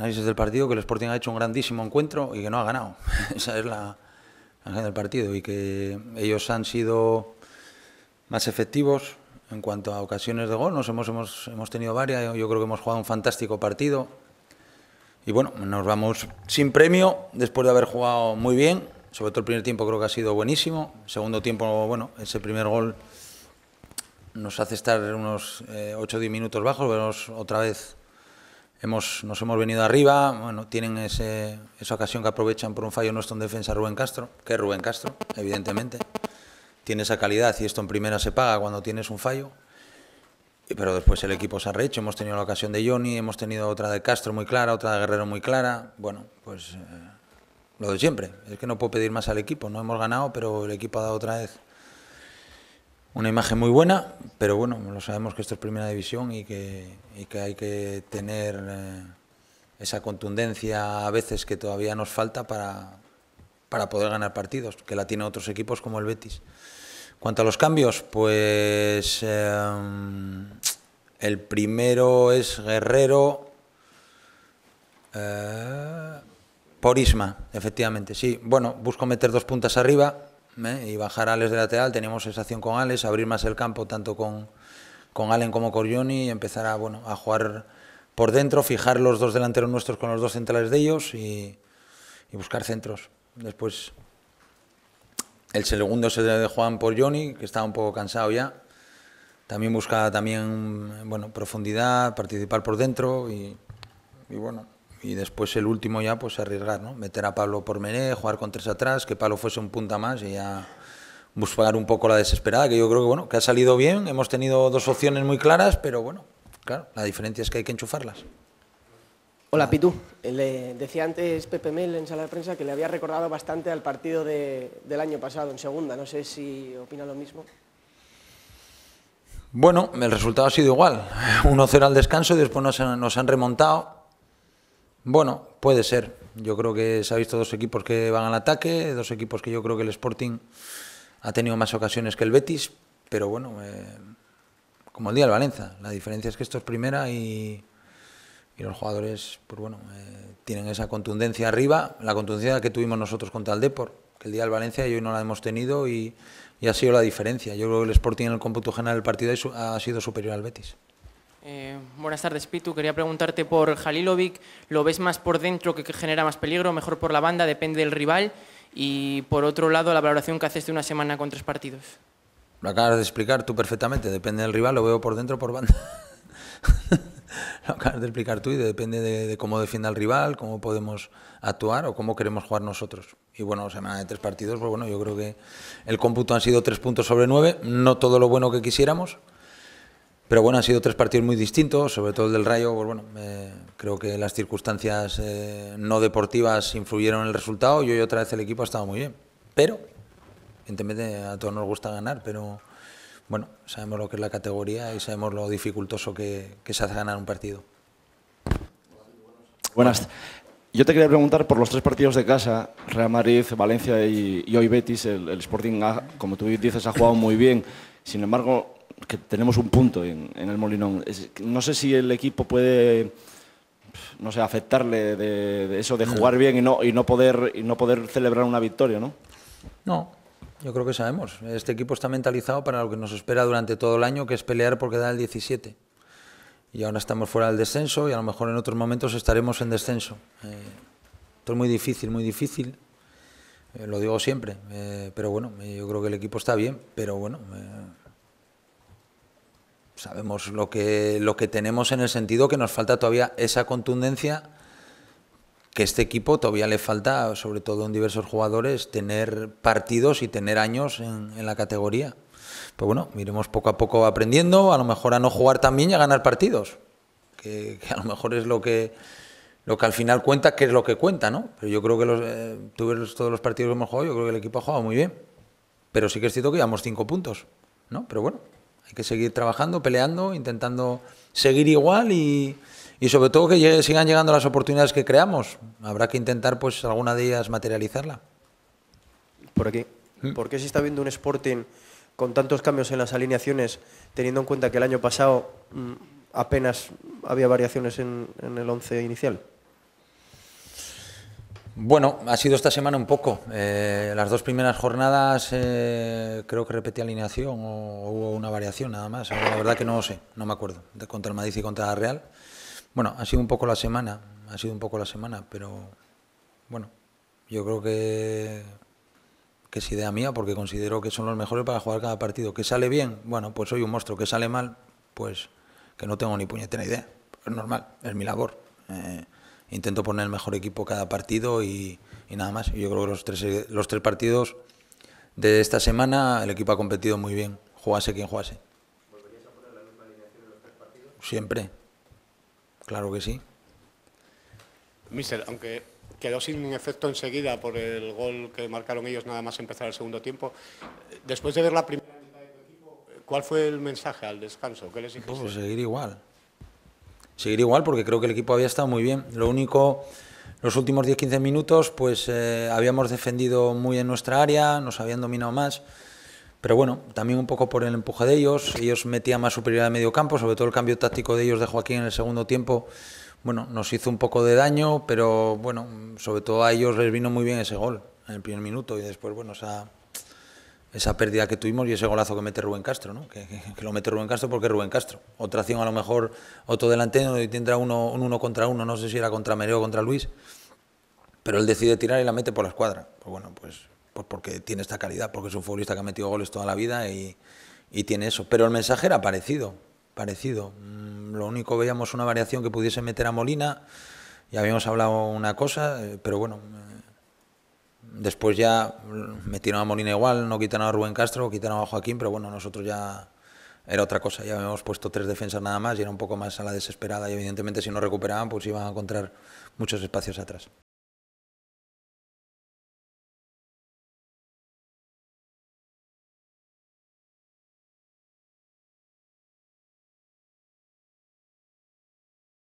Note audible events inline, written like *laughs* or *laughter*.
análisis del partido, que el Sporting ha hecho un grandísimo encuentro y que no ha ganado. *laughs* Esa es la, la del partido y que ellos han sido más efectivos en cuanto a ocasiones de gol. Nos hemos, hemos, tenido varias, yo creo que hemos jugado un fantástico partido. Y bueno, nos vamos sin premio después de haber jugado muy bien. Sobre todo el primer tiempo creo que ha sido buenísimo. segundo tiempo, bueno, ese primer gol nos hace estar unos 8 eh, o 10 minutos bajos, vemos otra vez hemos, nos hemos venido arriba, bueno, tienen ese, esa ocasión que aprovechan por un fallo nuestro en defensa Rubén Castro, que es Rubén Castro, evidentemente. Tiene esa calidad y esto en primera se paga cuando tienes un fallo. Pero después el equipo se ha rehecho, hemos tenido la ocasión de Johnny, hemos tenido otra de Castro muy clara, otra de Guerrero muy clara. Bueno, pues eh, lo de siempre, es que no puedo pedir más al equipo, no hemos ganado, pero el equipo ha dado otra vez una imagen muy buena, pero bueno, lo sabemos que esto es primera división y que, hay que tener eh, esa contundencia a veces que todavía nos falta para, poder ganar partidos, que la tienen otros equipos como el Betis. Cuanto a los cambios, pues eh, el primero es Guerrero eh, por Isma, efectivamente, sí. Bueno, busco meter dos puntas arriba, ¿eh? y bajar a Alex de lateral, teníamos sensación con Alex, abrir más el campo tanto con, Allen como con Corioni y empezar a, bueno, a jugar por dentro, fijar los dos delanteros nuestros con los dos centrales de ellos y, buscar centros. Después el segundo se de Juan por Johnny, que estaba un poco cansado ya. También buscaba también bueno, profundidad, participar por dentro y bueno, y después el último ya, pues arriesgar, ¿no? Meter a Pablo por Mené, jugar con tres atrás, que Pablo fuese un punta más y ya buscar un poco la desesperada, que yo creo que, bueno, que ha salido bien, hemos tenido dos opciones muy claras, pero bueno, claro, la diferencia es que hay que enchufarlas. Hola, Pitu. Le decía antes Pepe Mel en sala de prensa que le había recordado bastante al partido del año pasado en segunda. No sé si opina lo mismo. Bueno, el resultado ha sido igual. 1-0 *laughs* al descanso y después nos nos han remontado. Bueno, puede ser. Yo creo que se han visto dos equipos que van al ataque, dos equipos que yo creo que el Sporting ha tenido más ocasiones que el Betis, pero bueno, eh, como el día del Valencia. La diferencia es que esto es primera y, los jugadores, pues bueno, eh, tienen esa contundencia arriba, la contundencia que tuvimos nosotros contra el Depor, que el día del Valencia y hoy no la hemos tenido y, y ha sido la diferencia. Yo creo que el Sporting en el cómputo general del partido ha sido superior al Betis. Eh, buenas tardes, Pitu. Quería preguntarte por Jalilovic. ¿Lo ves más por dentro que, genera más peligro? ¿Mejor por la banda? Depende del rival. Y por otro lado, la valoración que haces de una semana con tres partidos. Lo acabas de explicar tú perfectamente. Depende del rival, lo veo por dentro por banda. *laughs* lo acabas de explicar tú y depende de, cómo defienda el rival, cómo podemos actuar o cómo queremos jugar nosotros. Y bueno, semana de tres partidos, pues bueno, yo creo que el cómputo han sido tres puntos sobre nueve. No todo lo bueno que quisiéramos. Pero bueno, han sido tres partidos muy distintos, sobre todo el del Rayo. Pues bueno, eh, creo que las circunstancias eh, no deportivas influyeron en el resultado y hoy otra vez el equipo ha estado muy bien. Pero, evidentemente, a todos nos gusta ganar, pero bueno, sabemos lo que es la categoría y sabemos lo dificultoso que, se hace ganar un partido. Buenas. Yo te quería preguntar por los tres partidos de casa, Real Madrid, Valencia y, hoy Betis. El, Sporting, como tú dices, ha jugado muy bien. Sin embargo, que tenemos un punto en, el Molinón. no sé si el equipo puede no sé, afectarle de, eso de jugar bien y no, y no poder no poder celebrar una victoria, ¿no? No, yo creo que sabemos. Este equipo está mentalizado para lo que nos espera durante todo el año, que es pelear porque da el 17. Y ahora estamos fuera del descenso y a lo mejor en otros momentos estaremos en descenso. Eh, esto es muy difícil, muy difícil. Eh, lo digo siempre. Eh, pero bueno, yo creo que el equipo está bien. Pero bueno, sabemos lo que, lo que tenemos en el sentido que nos falta todavía esa contundencia que este equipo todavía le falta, sobre todo en diversos jugadores, tener partidos y tener años en, la categoría. Pues bueno, iremos poco a poco aprendiendo, a lo mejor a no jugar también y a ganar partidos, que, a lo mejor es lo que, lo que al final cuenta, que es lo que cuenta, ¿no? Pero yo creo que eh, los, todos los partidos que hemos jugado, yo creo que el equipo ha jugado muy bien. Pero sí que es cierto que llevamos cinco puntos, ¿no? Pero bueno, hay que seguir trabajando, peleando, intentando seguir igual y, sobre todo que sigan llegando las oportunidades que creamos. Habrá que intentar, pues, alguna de ellas materializarla. Por aquí. Mm. ¿Por qué se está viendo un Sporting con tantos cambios en las alineaciones, teniendo en cuenta que el año pasado mm, apenas había variaciones en, en el 11 inicial? Bueno, ha sido esta semana un poco. Eh, las dos primeras jornadas eh, creo que repetí alineación o hubo una variación nada más. la verdad que no lo sé, no me acuerdo. De contra el Madrid y contra la Real. Bueno, ha sido un poco la semana, ha sido un poco la semana, pero bueno, yo creo que, que es idea mía porque considero que son los mejores para jugar cada partido. Que sale bien, bueno, pues soy un monstruo. Que sale mal, pues que no tengo ni puñetera idea. Es normal, es mi labor. Eh, intento poner el mejor equipo cada partido y, nada más. yo creo que los tres, los tres partidos de esta semana el equipo ha competido muy bien, jugase quien jugase. ¿Volverías a poner la misma alineación en los tres partidos? Siempre, claro que sí. Mister, aunque quedó sin efecto enseguida por el gol que marcaron ellos nada más empezar el segundo tiempo, después de ver la primera mitad de tu equipo, ¿cuál fue el mensaje al descanso? ¿Qué les dijiste? Pues seguir igual seguir igual porque creo que el equipo había estado muy bien. Lo único, los últimos 10-15 minutos, pues eh, habíamos defendido muy en nuestra área, nos habían dominado más. Pero bueno, también un poco por el empuje de ellos. Ellos metían más superioridad de medio campo, sobre todo el cambio táctico de ellos de Joaquín en el segundo tiempo. Bueno, nos hizo un poco de daño, pero bueno, sobre todo a ellos les vino muy bien ese gol en el primer minuto y después, bueno, o sea, esa pérdida que tuvimos y ese golazo que mete Rubén Castro, ¿no? que, lo mete Rubén Castro porque es Rubén Castro. Otra acción a lo mejor, otro delantero y tendrá uno, un uno contra uno, no sé si era contra Mereo o contra Luis, pero él decide tirar y la mete por la escuadra. Pues bueno, pues, pues porque tiene esta calidad, porque es un futbolista que ha metido goles toda la vida y, tiene eso. Pero el mensaje era parecido, parecido. Mm, lo único veíamos una variación que pudiese meter a Molina, y habíamos hablado una cosa, eh, pero bueno, después ya metieron a Molina igual, no quitaron a Rubén Castro, quitaron a Joaquín, pero bueno, nosotros ya era otra cosa, ya habíamos puesto tres defensas nada más y era un poco más a la desesperada y evidentemente si no recuperaban pues iban a encontrar muchos espacios atrás.